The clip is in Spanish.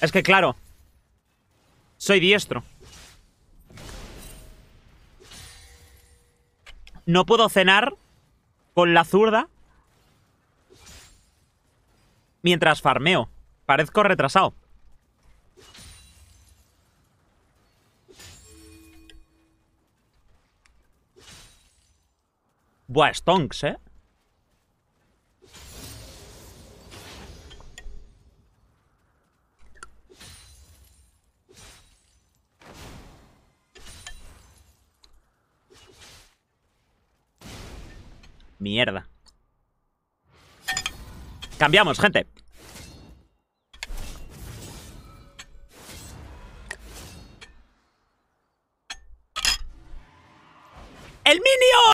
Es que claro, soy diestro. No puedo cenar con la zurda mientras farmeo. Parezco retrasado. Buah, stonks, ¿eh? Mierda. Cambiamos, gente. ¡El Minio!